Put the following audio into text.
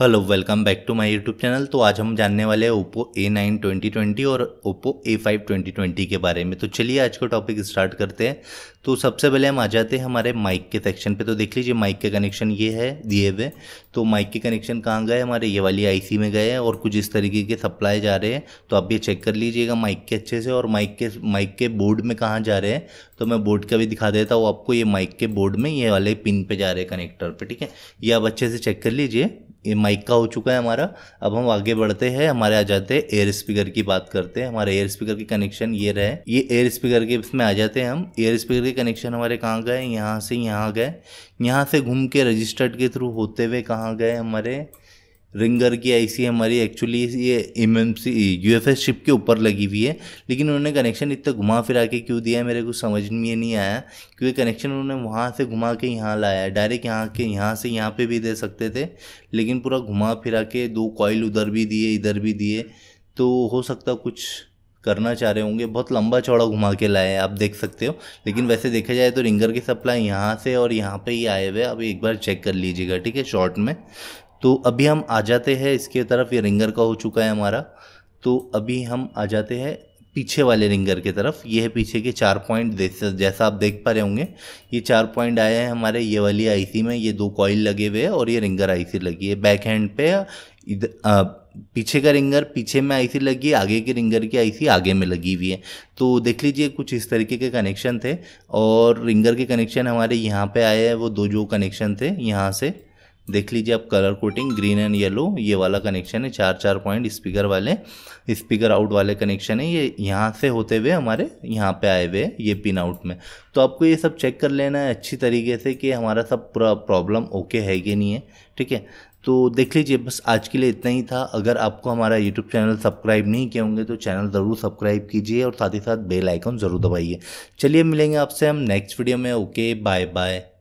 Hello welcome back to my YouTube channel तो आज हम जानने वाले हैं Oppo A nine twenty twenty और Oppo A five twenty twenty के बारे में तो चलिए आज का टॉपिक स्टार्ट करते हैं तो सबसे पहले हम आ जाते हैं हमारे माइक के सेक्शन पे तो देख लीजिए माइक के कनेक्शन ये है दिए हुए तो माइक के कनेक्शन कहाँ गए हमारे ये वाली आई में गए हैं और कुछ इस तरीके के सप्लाई जा रहे हैं तो आप ये चेक कर लीजिएगा माइक के अच्छे से और माइक के माइक के बोर्ड में कहाँ जा रहे हैं तो मैं बोर्ड का भी दिखा देता हूँ आपको ये माइक के बोर्ड में ये वाले पिन पर जा रहे हैं कनेक्टर पर ठीक है ये आप अच्छे से चेक कर लीजिए ये माइक का हो चुका है हमारा अब हम आगे बढ़ते हैं हमारे आ जाते हैं एयर स्पीकर की बात करते हैं हमारे एयर स्पीकर के कनेक्शन ये रहे ये एयर स्पीकर के इसमें आ जाते हैं हम एयर स्पीकर के कनेक्शन हमारे कहाँ गए यहाँ से यहाँ गए यहाँ से घूम के रजिस्टर्ड के थ्रू होते हुए कहाँ गए हमारे रिंगर की आईसी हमारी एक्चुअली ये M M C U F S chip के ऊपर लगी हुई है लेकिन उन्होंने कनेक्शन इतना घुमा फिरा के क्यों दिया है मेरे को समझ में नहीं आया क्योंकि कनेक्शन उन्होंने वहाँ से घुमा के यहाँ लाया है डायरेक्ट यहाँ के यहाँ से यहाँ पे भी दे सकते थे लेकिन पूरा घुमा फिरा के दो कॉयल उधर भी दिए इधर भी दिए तो हो सकता कुछ करना चाह रहे होंगे बहुत लंबा चौड़ा घुमा के लाए आप देख सकते हो लेकिन हाँ। वैसे देखा जाए तो रिंगर की सप्लाई यहाँ से और यहाँ पे ही आए हुए अब एक बार चेक कर लीजिएगा ठीक है शॉर्ट में तो अभी हम आ जाते हैं इसके तरफ ये रिंगर का हो चुका है हमारा तो अभी हम आ जाते हैं पीछे वाले रिंगर की तरफ ये है पीछे के चार पॉइंट जैसा आप देख पा रहे होंगे ये चार पॉइंट आए हैं हमारे ये वाली आईसी में ये दो कॉइल लगे हुए हैं और ये रिंगर आईसी लगी है बैक हैंड पे इधर पीछे का रिंगर पीछे में आईसी लगी है आगे के रिंगर की आईसी आगे में लगी हुई है तो देख लीजिए कुछ इस तरीके के कनेक्शन थे और रिंगर के कनेक्शन हमारे यहाँ पे आए हैं वो दो जो कनेक्शन थे यहाँ से देख लीजिए आप colour coating green and yellow ये वाला कनेक्शन है चार चार पॉइंट स्पीकर वाले स्पीकर आउट वाले कनेक्शन है ये यहाँ से होते हुए हमारे यहाँ पे आए हुए ये पिन आउट में तो आपको ये सब चेक कर लेना है अच्छी तरीके से कि हमारा सब पूरा प्रॉब्लम ओके है कि नहीं है ठीक है तो देख लीजिए बस आज के लिए इतना ही था अगर आपको हमारा यूट्यूब चैनल सब्सक्राइब नहीं किए होंगे तो चैनल ज़रूर सब्सक्राइब कीजिए और साथ ही साथ बेल आइकन ज़रूर दबाइए चलिए मिलेंगे आपसे हम नेक्स्ट वीडियो में ओके बाय बाय